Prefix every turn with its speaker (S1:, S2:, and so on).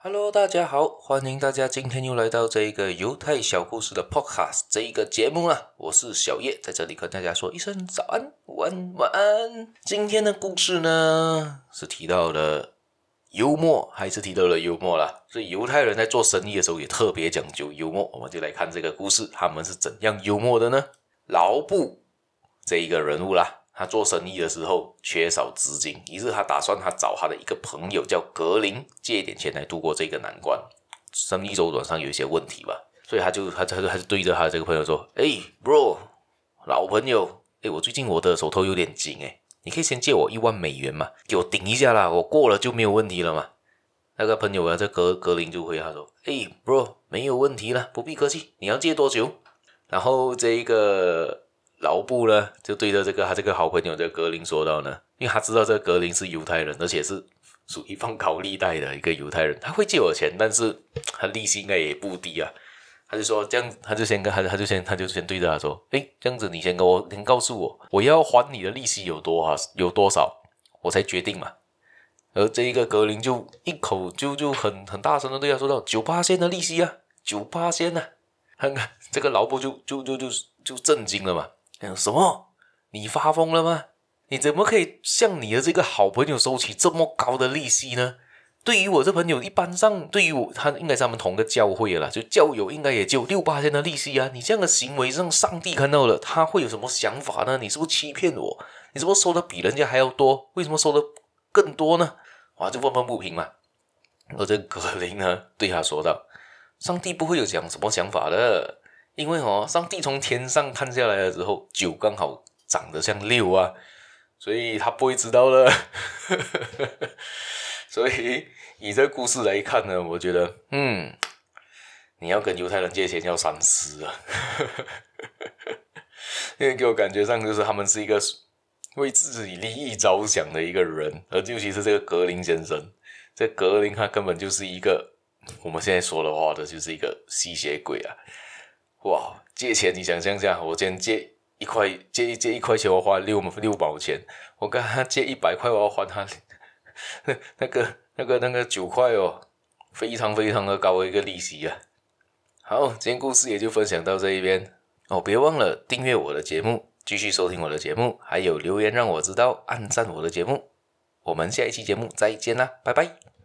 S1: Hello，大家好，欢迎大家今天又来到这个犹太小故事的 Podcast 这一个节目了。我是小叶，在这里跟大家说一声早安、晚安、晚安。今天的故事呢，是提到了幽默，还是提到了幽默啦？所以犹太人在做生意的时候也特别讲究幽默，我们就来看这个故事，他们是怎样幽默的呢？劳布这一个人物啦。他做生意的时候缺少资金，于是他打算他找他的一个朋友叫格林借一点钱来度过这个难关。生意周转上有一些问题吧，所以他就他他还是对着他这个朋友说：“哎，bro，老朋友，哎，我最近我的手头有点紧，哎，你可以先借我一万美元嘛，给我顶一下啦，我过了就没有问题了嘛。”那个朋友啊，这格格林就回答说：“哎，bro，没有问题了，不必客气。你要借多久？”然后这一个。劳布呢，就对着这个他这个好朋友这个格林说到呢，因为他知道这个格林是犹太人，而且是属于放高利贷的一个犹太人，他会借我钱，但是他利息应该也不低啊。他就说这样，他就先跟他他就先他就先对着他说，哎，这样子你先给我，你告诉我我要还你的利息有多啊，有多少，我才决定嘛。而这一个格林就一口就就很很大声的对他说到九八仙的利息啊，九八仙呐，看看这个劳布就就就就就震惊了嘛。讲什么？你发疯了吗？你怎么可以向你的这个好朋友收取这么高的利息呢？对于我这朋友，一般上，对于我，他应该他们同个教会了，就教友，应该也就六八千的利息啊！你这样的行为让上帝看到了，他会有什么想法呢？你是不是欺骗我？你怎么收的比人家还要多？为什么收的更多呢？哇，就愤愤不平嘛。而这格林呢，对他说道：“上帝不会有讲什么想法的。”因为哦，上帝从天上看下来了之后，九刚好长得像六啊，所以他不会知道了。所以以这故事来看呢，我觉得，嗯，你要跟犹太人借钱要三思啊。因为给我感觉上就是他们是一个为自己利益着想的一个人，而尤其是这个格林先生，这格林他根本就是一个我们现在说的话的就是一个吸血鬼啊。哇，借钱！你想一下，我今天借一块，借一借一块钱，我花六六毛钱；我跟他借一百块，我要还他那个那个那个九块哦，非常非常的高一个利息啊！好，今天故事也就分享到这一边哦，别忘了订阅我的节目，继续收听我的节目，还有留言让我知道，按赞我的节目。我们下一期节目再见啦，拜拜。